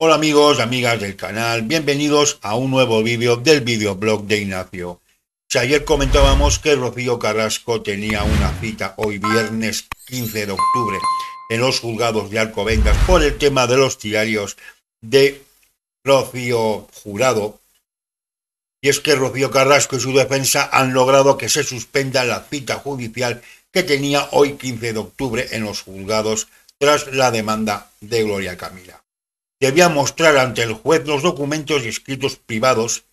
Hola amigos, amigas del canal, bienvenidos a un nuevo vídeo del videoblog de Ignacio. ayer comentábamos que Rocío Carrasco tenía una cita hoy viernes 15 de octubre en los juzgados de Alcobendas por el tema de los diarios de Rocío Jurado. Y es que Rocío Carrasco y su defensa han logrado que se suspenda la cita judicial que tenía hoy 15 de octubre en los juzgados tras la demanda de Gloria Camila debía mostrar ante el juez los documentos y escritos privados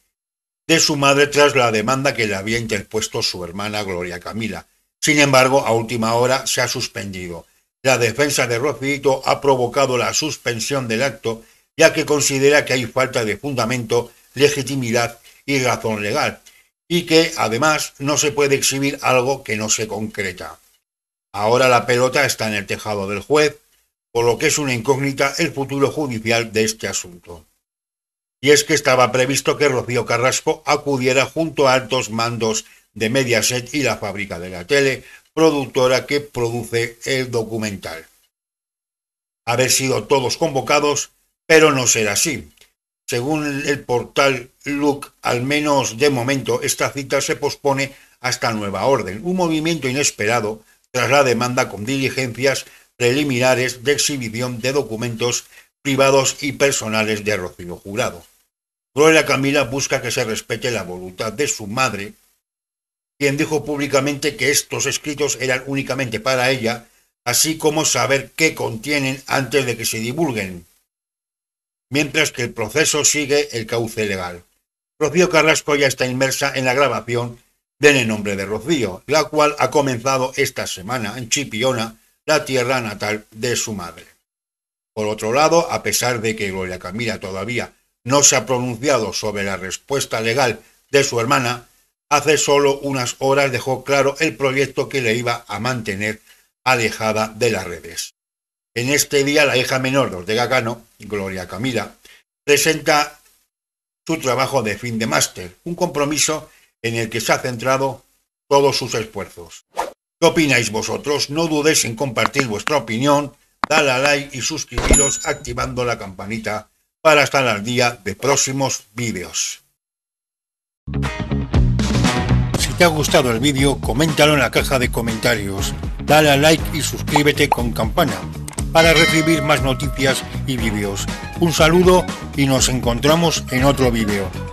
de su madre tras la demanda que le había interpuesto su hermana Gloria Camila. Sin embargo, a última hora se ha suspendido. La defensa de Rocito ha provocado la suspensión del acto, ya que considera que hay falta de fundamento, legitimidad y razón legal, y que además no se puede exhibir algo que no se concreta. Ahora la pelota está en el tejado del juez, por lo que es una incógnita el futuro judicial de este asunto. Y es que estaba previsto que Rocío Carrasco acudiera junto a altos mandos de Mediaset y la fábrica de la tele, productora que produce el documental. Haber sido todos convocados, pero no será así. Según el portal Look, al menos de momento, esta cita se pospone hasta nueva orden, un movimiento inesperado tras la demanda con diligencias preliminares de exhibición de documentos privados y personales de Rocío Jurado. Gloria Camila busca que se respete la voluntad de su madre, quien dijo públicamente que estos escritos eran únicamente para ella, así como saber qué contienen antes de que se divulguen, mientras que el proceso sigue el cauce legal. Rocío Carrasco ya está inmersa en la grabación el nombre de Rocío, la cual ha comenzado esta semana en Chipiona, la tierra natal de su madre. Por otro lado, a pesar de que Gloria Camila todavía no se ha pronunciado sobre la respuesta legal de su hermana, hace solo unas horas dejó claro el proyecto que le iba a mantener alejada de las redes. En este día, la hija menor de Ortega Gloria Camila, presenta su trabajo de fin de máster, un compromiso en el que se ha centrado todos sus esfuerzos. ¿Qué opináis vosotros? No dudéis en compartir vuestra opinión, dale a like y suscribiros activando la campanita para estar al día de próximos vídeos. Si te ha gustado el vídeo, coméntalo en la caja de comentarios, dale a like y suscríbete con campana para recibir más noticias y vídeos. Un saludo y nos encontramos en otro vídeo.